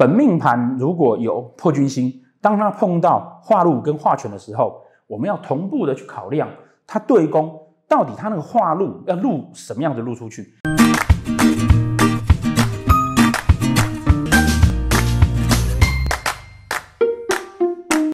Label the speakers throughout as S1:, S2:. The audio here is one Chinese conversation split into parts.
S1: 本命盘如果有破军星，当他碰到化禄跟化权的时候，我们要同步的去考量他对攻到底他那个化禄要禄什么样的禄出去。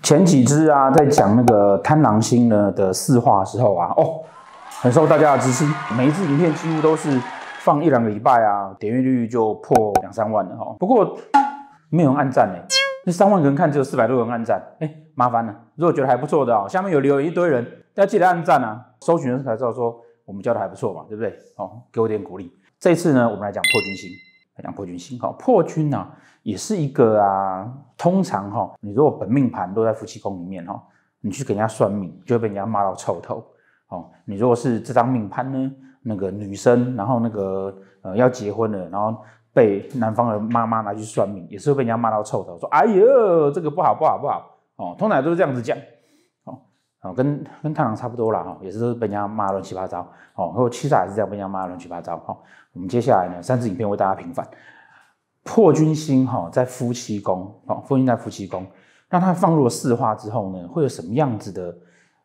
S1: 前几支啊，在讲那个贪狼星呢的四化时候啊，哦，很受大家的支持，每一支影片几乎都是放一两个礼拜啊，点阅率就破两三万了哈。不过。没有按赞哎，那三万个人看只有四百多人按赞哎，麻烦了。如果觉得还不错的，哦，下面有留一堆人，大家记得按赞啊，搜寻人才知道说我们教的还不错嘛，对不对？好，给我点鼓励。这次呢，我们来讲破军星，来讲破军星。好，破军呢也是一个啊，通常哈，你如果本命盘落在夫妻宫里面哈，你去给人家算命就会被人家骂到臭头。哦，你如果是这张命盘呢，那个女生，然后那个呃要结婚了，然后。被南方的妈妈拿去算命，也是会被人家骂到臭头，说：“哎呦，这个不好不好不好哦。”通常都是这样子讲，哦，跟跟太郎差不多了哈，也是都是被人家骂乱七八糟哦。然后七煞也是这样被人家骂乱七八糟哈。我们接下来呢，三支影片为大家平反破军星哈，在夫妻宫，破军在夫妻宫，那它放入了四化之后呢，会有什么样子的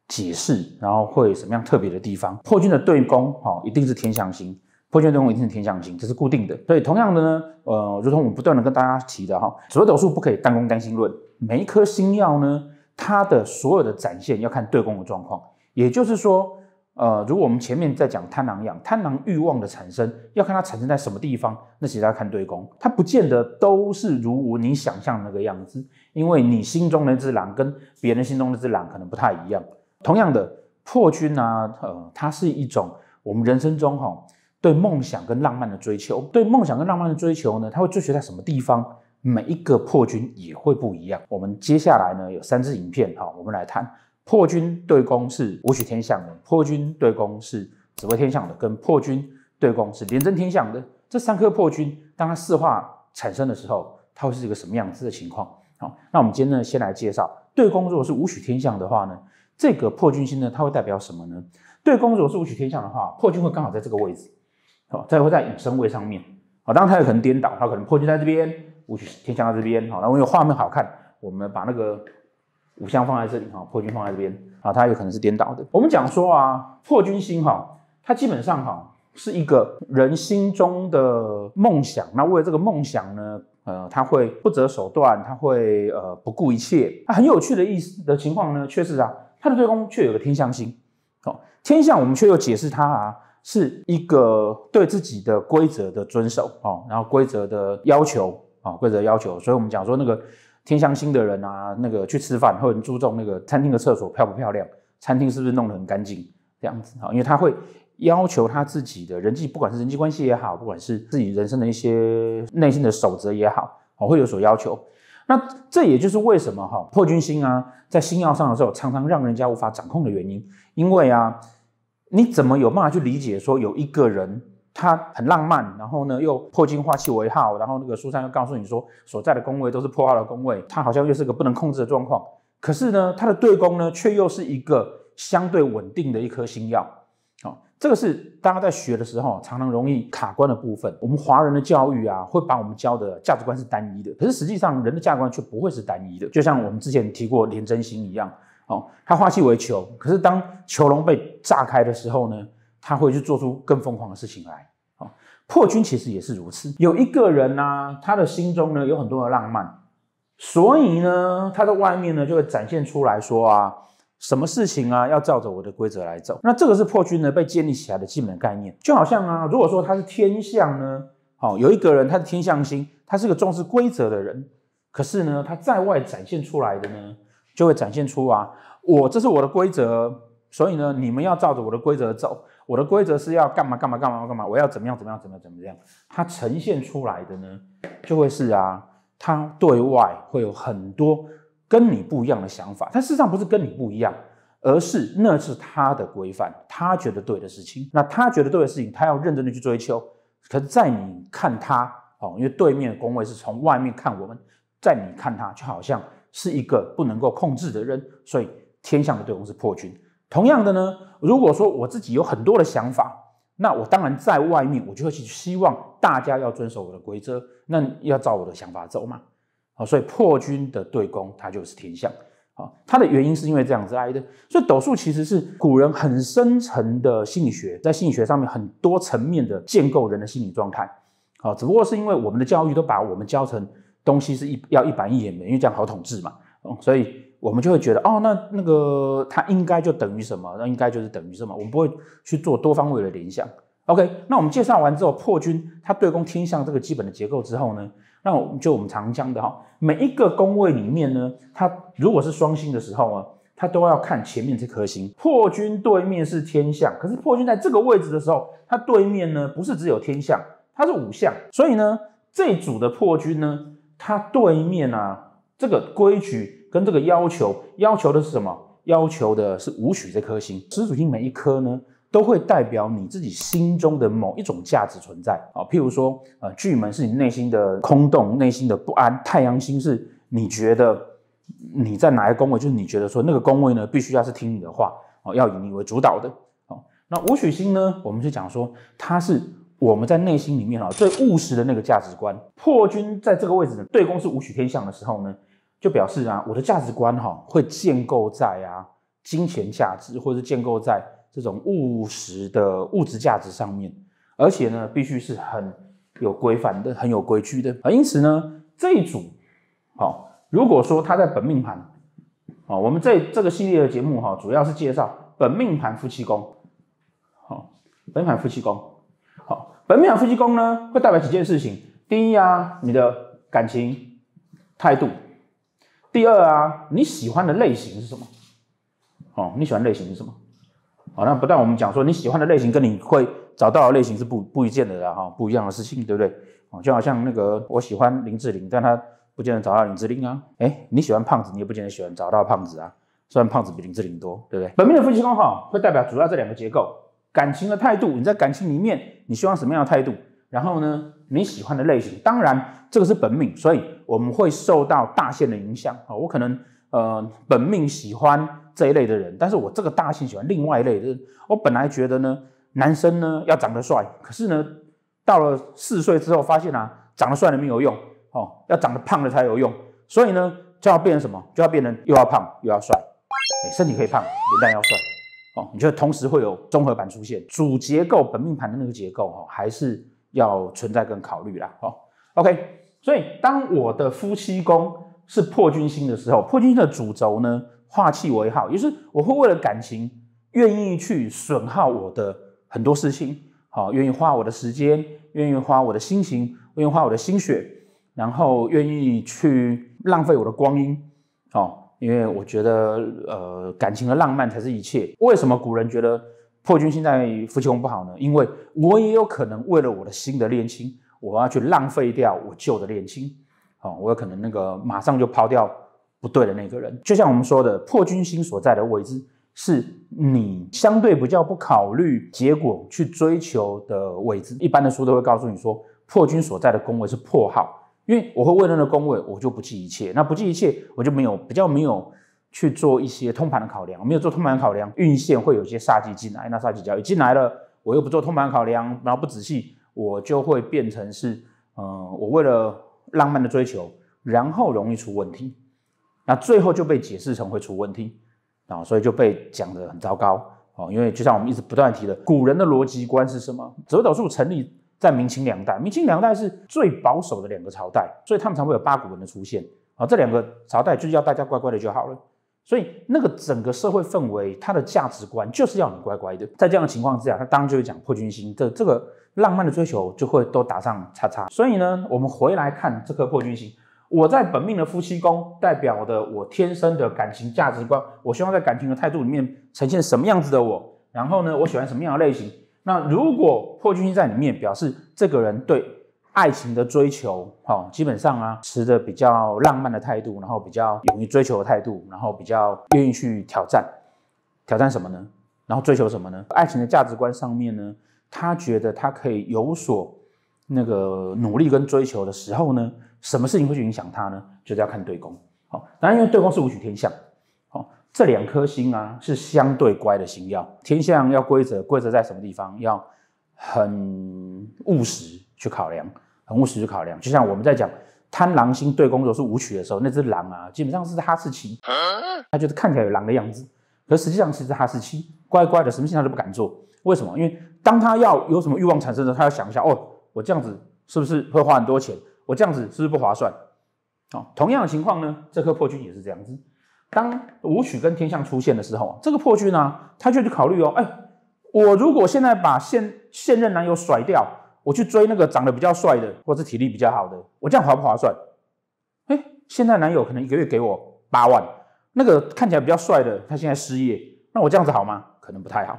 S1: 解释？然后会什么样特别的地方？破军的对宫哈，一定是天象星。破军对攻一定是天象星，这是固定的。对，同样的呢，呃，如同我们不断的跟大家提的哈，所有斗数不可以单攻单星论，每一颗星耀呢，它的所有的展现要看对攻的状况。也就是说，呃，如果我们前面在讲贪狼样，贪狼欲望的产生要看它产生在什么地方，那其实要看对攻，它不见得都是如你想象那个样子，因为你心中的那只狼跟别人心中那只狼可能不太一样。同样的，破军啊，呃，它是一种我们人生中哈。对梦想跟浪漫的追求，对梦想跟浪漫的追求呢，他会追求在什么地方？每一个破军也会不一样。我们接下来呢有三支影片哈，我们来谈破军对攻是武曲天象的，破军对攻是紫薇天象的，跟破军对攻是廉贞天象的。这三颗破军，当它四化产生的时候，它会是一个什么样子的情况？好，那我们今天呢先来介绍对攻，如果是武曲天象的话呢，这个破军星呢它会代表什么呢？对攻如果是武曲天象的话，破军会刚好在这个位置。好，再会在隐身位上面。好，当然它有可能颠倒，它可能破军在这边，武曲天象在这边。好，那因为画面好看，我们把那个武相放在这里。哈，破军放在这边。啊，它有可能是颠倒的。我们讲说啊，破军星哈，它基本上哈是一个人心中的梦想。那为了这个梦想呢，呃，他会不择手段，他会呃不顾一切。它很有趣的意思的情况呢，却是啊，它的对宫却有个天象星。好，天象我们却又解释它啊。是一个对自己的规则的遵守哦，然后规则的要求啊，规则要求，所以我们讲说那个天相星的人啊，那个去吃饭会很注重那个餐厅的厕所漂不漂亮，餐厅是不是弄得很干净这样子啊，因为他会要求他自己的人际，不管是人际关系也好，不管是自己人生的一些内心的守则也好，哦，会有所要求。那这也就是为什么哈破军星啊，在星耀上的时候常常让人家无法掌控的原因，因为啊。你怎么有办法去理解说有一个人他很浪漫，然后呢又破镜化气为号，然后那个书上又告诉你说所在的宫位都是破化的宫位，他好像又是个不能控制的状况。可是呢，他的对宫呢却又是一个相对稳定的一颗星耀。好，这个是大家在学的时候常常容易卡关的部分。我们华人的教育啊，会把我们教的价值观是单一的，可是实际上人的价值观却不会是单一的。就像我们之前提过廉贞星一样。哦，他化气为球，可是当囚笼被炸开的时候呢，他会去做出更疯狂的事情来。哦，破军其实也是如此。有一个人呢，他的心中呢有很多的浪漫，所以呢，他在外面呢就会展现出来说啊，什么事情啊要照着我的规则来走。那这个是破军呢被建立起来的基本概念。就好像啊，如果说他是天象呢，好，有一个人他是天象星，他是个重视规则的人，可是呢，他在外展现出来的呢。就会展现出啊，我这是我的规则，所以呢，你们要照着我的规则走。我的规则是要干嘛干嘛干嘛干嘛，我要怎么样怎么样怎么样怎么样。他呈现出来的呢，就会是啊，他对外会有很多跟你不一样的想法。但事实上不是跟你不一样，而是那是他的规范，他觉得对的事情。那他觉得对的事情，他要认真的去追求。可是，在你看他哦，因为对面的工位是从外面看我们，在你看他，就好像。是一个不能够控制的人，所以天象的对攻是破军。同样的呢，如果说我自己有很多的想法，那我当然在外面，我就会希望大家要遵守我的规则，那要照我的想法走嘛。好，所以破军的对攻它就是天象。好，它的原因是因为这样子来的。所以斗数其实是古人很深层的心理学，在心理学上面很多层面的建构人的心理状态。好，只不过是因为我们的教育都把我们教成。东西是一要一板一眼的，因为这样好统治嘛，嗯，所以我们就会觉得哦，那那个它应该就等于什么？那应该就是等于什么？我们不会去做多方位的联想。OK，那我们介绍完之后，破军它对攻天象这个基本的结构之后呢，那我就我们常江的哈，每一个宫位里面呢，它如果是双星的时候啊，它都要看前面这颗星。破军对面是天象，可是破军在这个位置的时候，它对面呢不是只有天象，它是五象，所以呢，这组的破军呢。它对面啊，这个规矩跟这个要求，要求的是什么？要求的是五曲这颗星，十主星每一颗呢，都会代表你自己心中的某一种价值存在啊。譬如说，呃，巨门是你内心的空洞，内心的不安；太阳星是你觉得你在哪一个宫位，就是你觉得说那个宫位呢，必须要是听你的话哦，要以你为主导的哦。那五曲星呢，我们是讲说它是。我们在内心里面哈，最务实的那个价值观，破军在这个位置呢，对宫是武曲天相的时候呢，就表示啊，我的价值观哈，会建构在啊金钱价值，或者是建构在这种务实的物质价值上面，而且呢，必须是很有规范的，很有规矩的啊。因此呢，这一组好，如果说他在本命盘，哦，我们这这个系列的节目哈，主要是介绍本命盘夫妻宫，好，本盘夫妻宫。本命的夫妻宫呢，会代表几件事情。第一啊，你的感情态度；第二啊，你喜欢的类型是什么？哦，你喜欢类型是什么？好，那不但我们讲说你喜欢的类型跟你会找到的类型是不不一样的啦哈，不一样的事情，对不对？哦，就好像那个我喜欢林志玲，但他不见得找到林志玲啊。哎，你喜欢胖子，你也不见得喜欢找到胖子啊。虽然胖子比林志玲多，对不对？本命的夫妻宫哈，会代表主要这两个结构。感情的态度，你在感情里面，你希望什么样的态度？然后呢，你喜欢的类型，当然这个是本命，所以我们会受到大限的影响啊。我可能呃本命喜欢这一类的人，但是我这个大限喜欢另外一类。的人。我本来觉得呢，男生呢要长得帅，可是呢到了四十岁之后发现啊，长得帅的没有用哦，要长得胖的才有用。所以呢就要变成什么？就要变成又要胖又要帅，哎，身体可以胖，脸蛋要帅。你觉得同时会有综合板出现，主结构本命盘的那个结构哈，还是要存在跟考虑啦。哦 o k 所以当我的夫妻宫是破军星的时候，破军星的主轴呢化气为耗，也就是我会为了感情愿意去损耗我的很多事情，好，愿意花我的时间，愿意花我的心情，愿意花我的心血，然后愿意去浪费我的光阴，好。因为我觉得，呃，感情和浪漫才是一切。为什么古人觉得破军星在夫妻宫不好呢？因为我也有可能为了我的新的恋情，我要去浪费掉我旧的恋情。哦，我有可能那个马上就抛掉不对的那个人。就像我们说的，破军星所在的位置是你相对比较不考虑结果去追求的位置。一般的书都会告诉你说，破军所在的宫位是破号。因为我会为了那工位，我就不计一切。那不计一切，我就没有比较没有去做一些通盘的考量。我没有做通盘考量，运线会有一些煞机进来。那煞机交一进来了，我又不做通盘考量，然后不仔细，我就会变成是，嗯，我为了浪漫的追求，然后容易出问题。那最后就被解释成会出问题啊，所以就被讲得很糟糕啊。因为就像我们一直不断提的，古人的逻辑观是什么？折导数成立。在明清两代，明清两代是最保守的两个朝代，所以他们才会有八股文的出现。啊，这两个朝代就是要大家乖乖的就好了。所以那个整个社会氛围，它的价值观就是要你乖乖的。在这样的情况之下，他当然就会讲破军星的这个浪漫的追求就会都打上叉叉。所以呢，我们回来看这颗破军星，我在本命的夫妻宫代表的我天生的感情价值观，我希望在感情的态度里面呈现什么样子的我，然后呢，我喜欢什么样的类型。那如果破军星在里面，表示这个人对爱情的追求，哦，基本上啊，持着比较浪漫的态度，然后比较勇于追求的态度，然后比较愿意去挑战，挑战什么呢？然后追求什么呢？爱情的价值观上面呢，他觉得他可以有所那个努力跟追求的时候呢，什么事情会去影响他呢？就是要看对宫，好，当然因为对宫是武曲天相。这两颗星啊，是相对乖的星耀，天象要规则，规则在什么地方？要很务实去考量，很务实去考量。就像我们在讲贪狼星对工作是无曲的时候，那只狼啊，基本上是哈士奇，它就是看起来有狼的样子，可实际上是只哈士奇，乖乖的，什么事情它都不敢做。为什么？因为当它要有什么欲望产生的，它要想一下：哦，我这样子是不是会花很多钱？我这样子是不是不划算？哦，同样的情况呢，这颗破军也是这样子。当武曲跟天象出现的时候啊，这个破军呢，他就去考虑哦，哎，我如果现在把现现任男友甩掉，我去追那个长得比较帅的，或是体力比较好的，我这样划不划算？哎，现在男友可能一个月给我八万，那个看起来比较帅的，他现在失业，那我这样子好吗？可能不太好。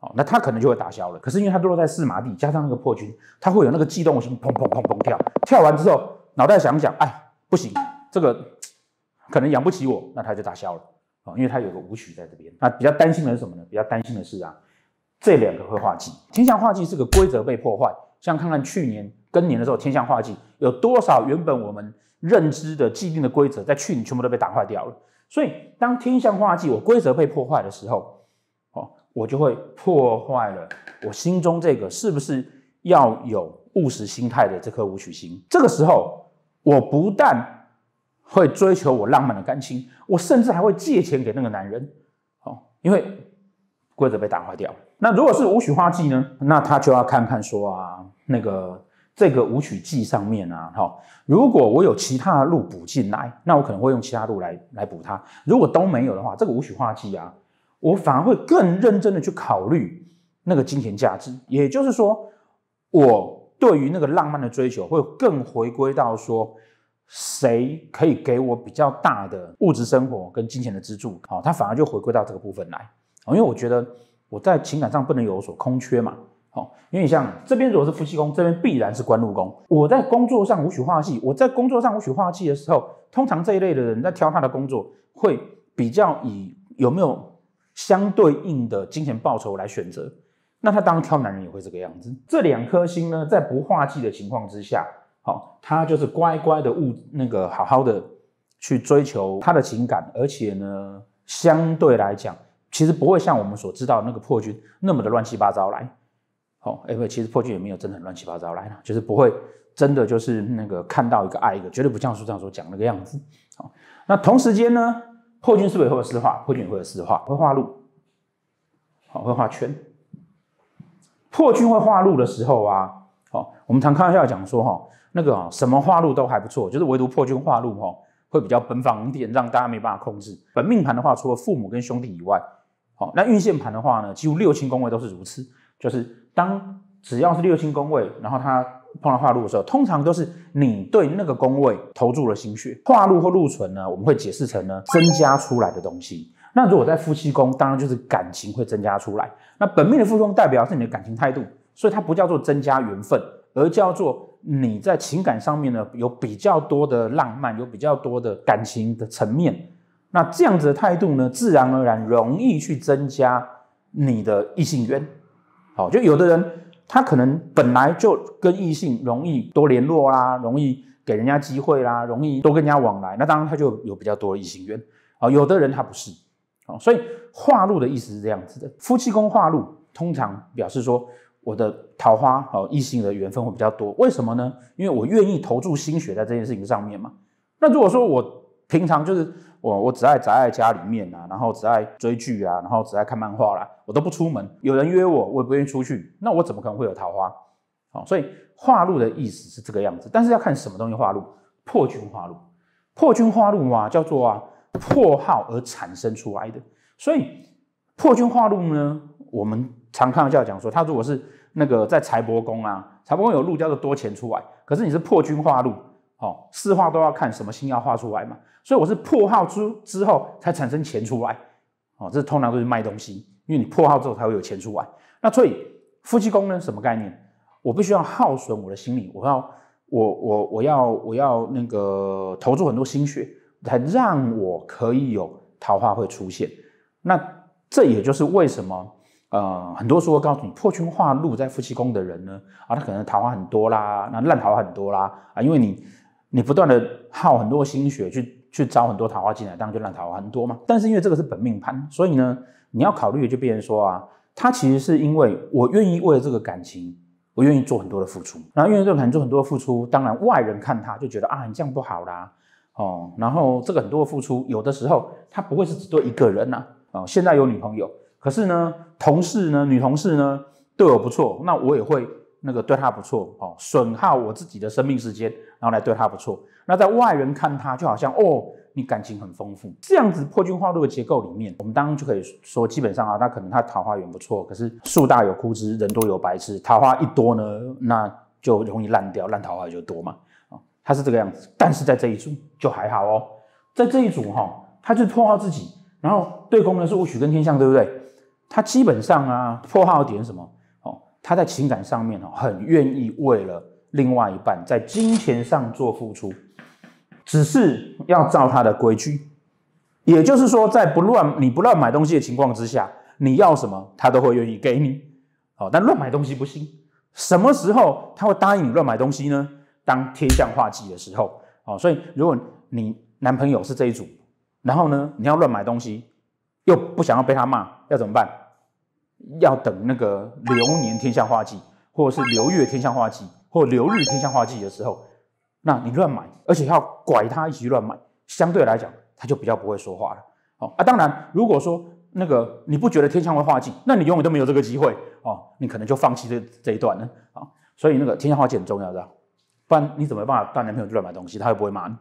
S1: 哦，那他可能就会打消了。可是因为他落在四马地，加上那个破军，他会有那个悸动，心砰砰砰砰跳，跳完之后脑袋想想，哎，不行，这个。可能养不起我，那他就打消了啊，因为他有个舞曲在这边。那比较担心的是什么呢？比较担心的是啊，这两个会化忌，天象化忌是个规则被破坏。像看看去年庚年的时候，天象化忌有多少原本我们认知的既定的规则，在去年全部都被打坏掉了。所以当天象化忌我规则被破坏的时候，哦，我就会破坏了我心中这个是不是要有务实心态的这颗舞曲心。这个时候，我不但。会追求我浪漫的感情，我甚至还会借钱给那个男人，哦，因为规则被打坏掉那如果是无取花季呢？那他就要看看说啊，那个这个无曲季上面啊，哈，如果我有其他路补进来，那我可能会用其他路来来补它。如果都没有的话，这个无取花季啊，我反而会更认真的去考虑那个金钱价值，也就是说，我对于那个浪漫的追求会更回归到说。谁可以给我比较大的物质生活跟金钱的资助？好，他反而就回归到这个部分来。哦，因为我觉得我在情感上不能有所空缺嘛。好，因为你像这边如果是夫妻宫，这边必然是官禄宫。我在工作上无许化忌，我在工作上无许化忌的时候，通常这一类的人在挑他的工作会比较以有没有相对应的金钱报酬来选择。那他当然挑男人也会这个样子。这两颗星呢，在不化忌的情况之下。好，他就是乖乖的物那个好好的去追求他的情感，而且呢，相对来讲，其实不会像我们所知道那个破军那么的乱七八糟来。好，哎不，其实破军也没有真的乱七八糟来了，就是不会真的就是那个看到一个爱一个，绝对不像书上所讲那个样子。好，那同时间呢，破军是不是会有诗画？破军也会有诗画，会画路，好，会画圈。破军会画路的时候啊，好，我们常开玩笑讲说哈。那个啊，什么化禄都还不错，就是唯独破军化禄哈会比较奔放一点，让大家没办法控制。本命盘的话，除了父母跟兄弟以外，好，那运线盘的话呢，几乎六星宫位都是如此。就是当只要是六星宫位，然后它碰到化禄的时候，通常都是你对那个宫位投注了心血。化禄或禄存呢，我们会解释成呢增加出来的东西。那如果在夫妻宫，当然就是感情会增加出来。那本命的夫妻宫代表是你的感情态度，所以它不叫做增加缘分。而叫做你在情感上面呢，有比较多的浪漫，有比较多的感情的层面。那这样子的态度呢，自然而然容易去增加你的异性缘。好，就有的人他可能本来就跟异性容易多联络啦，容易给人家机会啦，容易多跟人家往来。那当然他就有比较多的异性缘。好，有的人他不是。好，所以化禄的意思是这样子的，夫妻宫化禄通常表示说。我的桃花哦，异性的缘分会比较多，为什么呢？因为我愿意投注心血在这件事情上面嘛。那如果说我平常就是我，我只爱宅在家里面呐，然后只爱追剧啊，然后只爱看漫画啦，我都不出门，有人约我，我也不愿意出去，那我怎么可能会有桃花？好，所以化露的意思是这个样子，但是要看什么东西化露破军化露破军化露啊，叫做啊破耗而产生出来的，所以破军化露呢，我们。常开玩笑讲说，他如果是那个在财帛宫啊，财帛宫有禄叫做多钱出来。可是你是破军化禄，哦，四化都要看什么星要化出来嘛。所以我是破耗之之后才产生钱出来，哦，这通常都是卖东西，因为你破耗之后才会有钱出来。那所以夫妻宫呢，什么概念？我必须要耗损我的心理，我要我我我要我要那个投注很多心血，才让我可以有桃花会出现。那这也就是为什么。呃，很多书会告诉你，破军化禄在夫妻宫的人呢，啊，他可能桃花很多啦，那烂桃花很多啦，啊，因为你，你不断的耗很多心血去去招很多桃花进来，当然就烂桃花很多嘛。但是因为这个是本命盘，所以呢，你要考虑的就变成说啊，他其实是因为我愿意为了这个感情，我愿意做很多的付出，然后因为这种感情做很多的付出，当然外人看他就觉得啊，你这样不好啦，哦，然后这个很多的付出，有的时候他不会是只对一个人呐，啊，现在有女朋友。可是呢，同事呢，女同事呢，对我不错，那我也会那个对她不错，哦，损耗我自己的生命时间，然后来对她不错。那在外人看她就好像哦，你感情很丰富。这样子破军化禄的结构里面，我们当然就可以说，基本上啊，那可能他桃花源不错，可是树大有枯枝，人多有白痴，桃花一多呢，那就容易烂掉，烂桃花就多嘛，啊，是这个样子。但是在这一组就还好哦，在这一组哈，他就破耗自己，然后对宫呢是戊戌跟天象，对不对？他基本上啊，破耗点什么哦？他在情感上面哦，很愿意为了另外一半在金钱上做付出，只是要照他的规矩。也就是说，在不乱你不乱买东西的情况之下，你要什么他都会愿意给你。哦，但乱买东西不行。什么时候他会答应你乱买东西呢？当天降画记的时候哦。所以，如果你男朋友是这一组，然后呢，你要乱买东西，又不想要被他骂，要怎么办？要等那个流年天象化忌，或者是流月天象化忌，或流日天象化忌的时候，那你乱买，而且要拐他一起乱买，相对来讲他就比较不会说话了。哦啊，当然，如果说那个你不觉得天象会化忌，那你永远都没有这个机会哦，你可能就放弃这这一段呢。啊，所以那个天象化忌很重要的，不然你怎么办法带男朋友去乱买东西，他又不会骂你。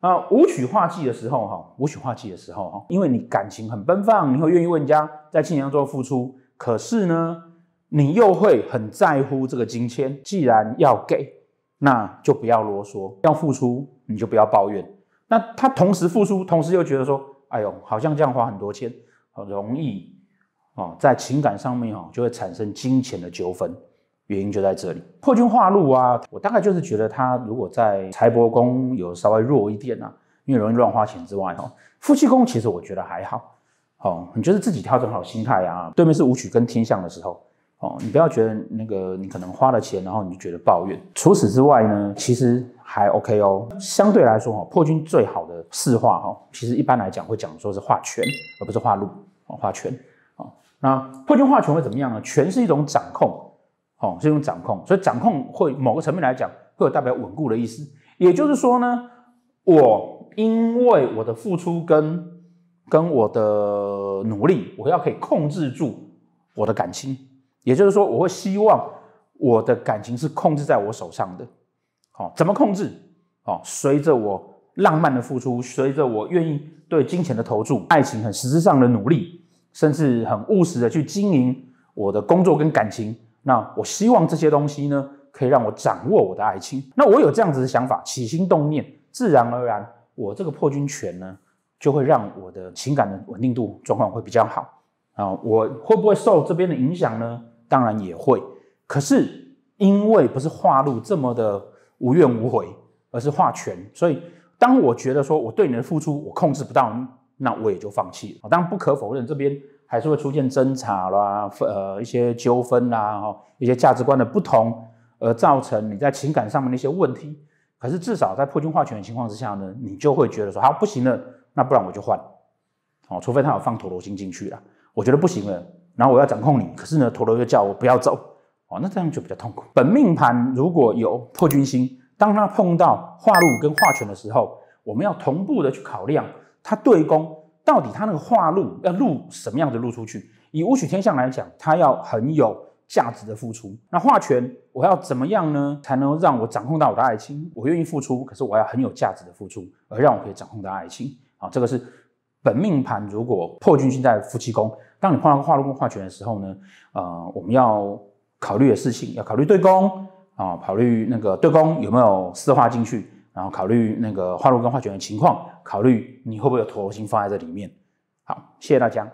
S1: 那舞曲化忌的时候，哈，舞曲化忌的时候，哈，因为你感情很奔放，你会愿意为人家在金钱上做付出，可是呢，你又会很在乎这个金钱。既然要给，那就不要啰嗦；要付出，你就不要抱怨。那他同时付出，同时又觉得说，哎呦，好像这样花很多钱，很容易，啊，在情感上面哦，就会产生金钱的纠纷。原因就在这里，破军化禄啊，我大概就是觉得他如果在财帛宫有稍微弱一点啊，因为容易乱花钱之外哦，夫妻宫其实我觉得还好，哦，你就是自己调整好心态啊。对面是武曲跟天象的时候，哦，你不要觉得那个你可能花了钱，然后你就觉得抱怨。除此之外呢，其实还 OK 哦。相对来说哈，破军最好的四化哈，其实一般来讲会讲说是化权而不是化禄哦，化权哦，那破军化权会怎么样呢？权是一种掌控。哦，是用掌控，所以掌控会某个层面来讲，会有代表稳固的意思。也就是说呢，我因为我的付出跟跟我的努力，我要可以控制住我的感情。也就是说，我会希望我的感情是控制在我手上的。哦，怎么控制？哦，随着我浪漫的付出，随着我愿意对金钱的投注，爱情很实质上的努力，甚至很务实的去经营我的工作跟感情。那我希望这些东西呢，可以让我掌握我的爱情。那我有这样子的想法，起心动念，自然而然，我这个破军权呢，就会让我的情感的稳定度状况会比较好。啊，我会不会受这边的影响呢？当然也会。可是因为不是化禄这么的无怨无悔，而是化权，所以当我觉得说我对你的付出我控制不到，那我也就放弃了。当然不可否认这边。还是会出现争吵啦，呃，一些纠纷啦，哈，一些价值观的不同，而造成你在情感上面的一些问题。可是至少在破军化权的情况之下呢，你就会觉得说，好，不行了，那不然我就换，哦，除非他有放陀螺星进去了，我觉得不行了，然后我要掌控你，可是呢，陀螺又叫我不要走，哦，那这样就比较痛苦。本命盘如果有破军星，当他碰到化禄跟化权的时候，我们要同步的去考量它对宫。到底他那个化路要录什么样的录出去？以武曲天象来讲，他要很有价值的付出。那化权，我要怎么样呢？才能让我掌控到我的爱情？我愿意付出，可是我要很有价值的付出，而让我可以掌控到爱情。啊，这个是本命盘。如果破军星在夫妻宫，当你碰到化禄跟化权的时候呢？呃，我们要考虑的事情，要考虑对宫啊，考虑那个对宫有没有四化进去，然后考虑那个化禄跟化权的情况。考虑你会不会有投心放在这里面？好，谢谢大家。